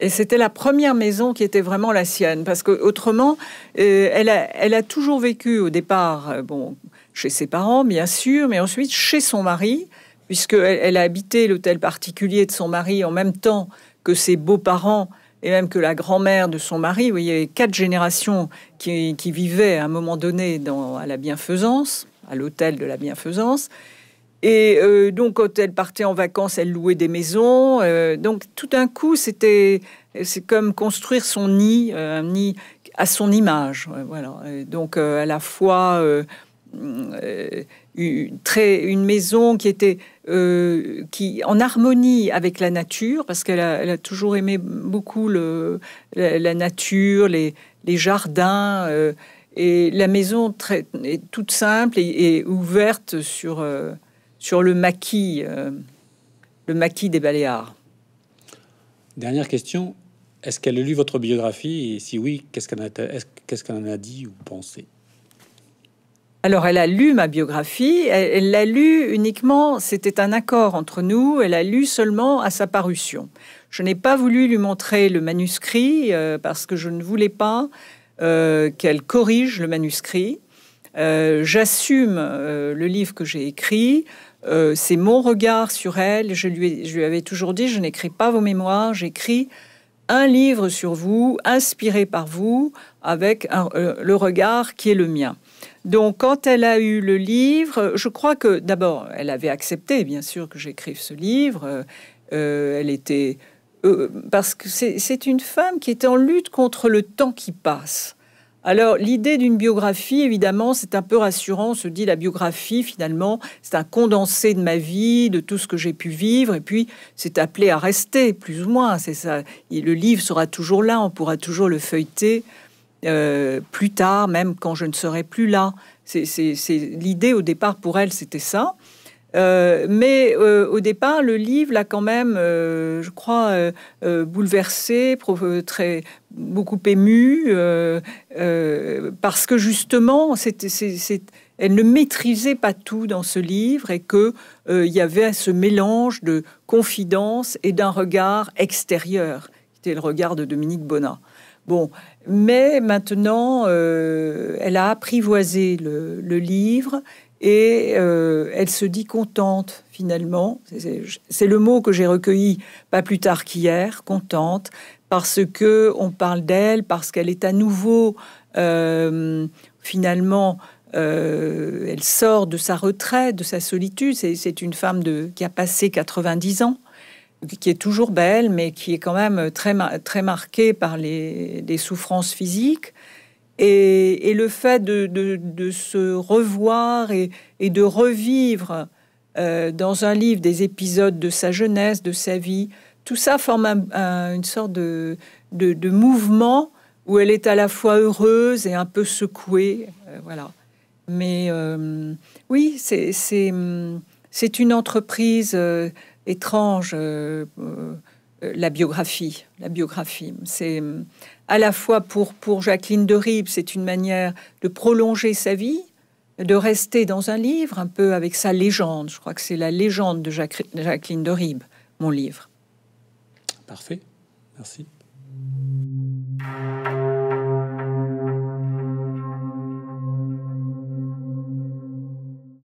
Et c'était la première maison qui était vraiment la sienne, parce qu'autrement, euh, elle, a, toujours vécu au départ, euh, bon, chez ses parents bien sûr, mais ensuite chez son mari, puisqu'elle elle, a habité l'hôtel particulier de son mari en même temps que ses beaux-parents et même que la grand-mère de son mari. Vous voyez, il y avait quatre générations qui, vivaient à un moment donné à la bienfaisance, à l'hôtel de la bienfaisance. Et euh, donc, quand elle partait en vacances, elle louait des maisons. Euh, donc, tout d'un coup, c'était c'est comme construire son nid, euh, un nid à son image. voilà. donc, à la fois une, très, une maison qui était qui en harmonie avec la nature, parce qu'elle a, toujours aimé beaucoup le, la, nature, les, jardins, et la maison est toute simple et, ouverte sur, sur le maquis, euh, le maquis des Baléares. Dernière question. Est-ce qu'elle a lu votre biographie Et si oui, qu'est-ce qu'elle en a dit ou pensé alors, elle a lu ma biographie. Elle l'a lu uniquement. C'était un accord entre nous. Elle a lu seulement à sa parution. Je n'ai pas voulu lui montrer le manuscrit euh, parce que je ne voulais pas euh, qu'elle corrige le manuscrit. J'assume le livre que j'ai écrit. Euh, c'est mon regard sur elle. Je lui, avais toujours dit, je n'écris pas vos mémoires, j'écris un livre sur vous, inspiré par vous, avec euh, le regard qui est le mien. Donc quand elle a eu le livre, je crois que d'abord, elle avait accepté, bien sûr, que j'écrive ce livre. Euh, elle était... parce que c'est une femme qui était en lutte contre le temps qui passe. Alors, l'idée d'une biographie, évidemment, c'est un peu rassurant. On se dit, la biographie, finalement, c'est un condensé de ma vie, de tout ce que j'ai pu vivre, et puis c'est appelé à rester, plus ou moins. C'est ça. le livre sera toujours là, on pourra toujours le feuilleter euh, plus tard, même quand je ne serai plus là. C'est l'idée au départ pour elle, c'était ça. Euh, mais euh, au départ, le livre l'a quand même, euh, je crois, bouleversé, très, beaucoup ému, parce que justement, c'était elle ne maîtrisait pas tout dans ce livre et que il y avait ce mélange de confidence et d'un regard extérieur, qui était le regard de Dominique Bonnat. Bon, mais maintenant, elle a apprivoisé le livre et euh, elle se dit contente finalement. C'est le mot que j'ai recueilli pas plus tard qu'hier, contente, parce qu'on parle d'elle, parce qu'elle est à nouveau euh, finalement. Euh, elle sort de sa retraite, de sa solitude. C'est une femme qui a passé 90 ans, qui est toujours belle, mais qui est quand même très, marquée par les, des souffrances physiques. Et, le fait de, de, se revoir et, et de revivre euh, dans un livre des épisodes de sa jeunesse, de sa vie, tout ça forme une sorte de, de, mouvement où elle est à la fois heureuse et un peu secouée. Euh, voilà. Mais euh, oui, c'est une entreprise étrange, la biographie. La biographie. C'est à la fois pour, pour Jacqueline de Ribes, c'est une manière de prolonger sa vie, de rester dans un livre, un peu avec sa légende. Je crois que c'est la légende de Jacqueline de Ribes, mon livre. Parfait. Merci.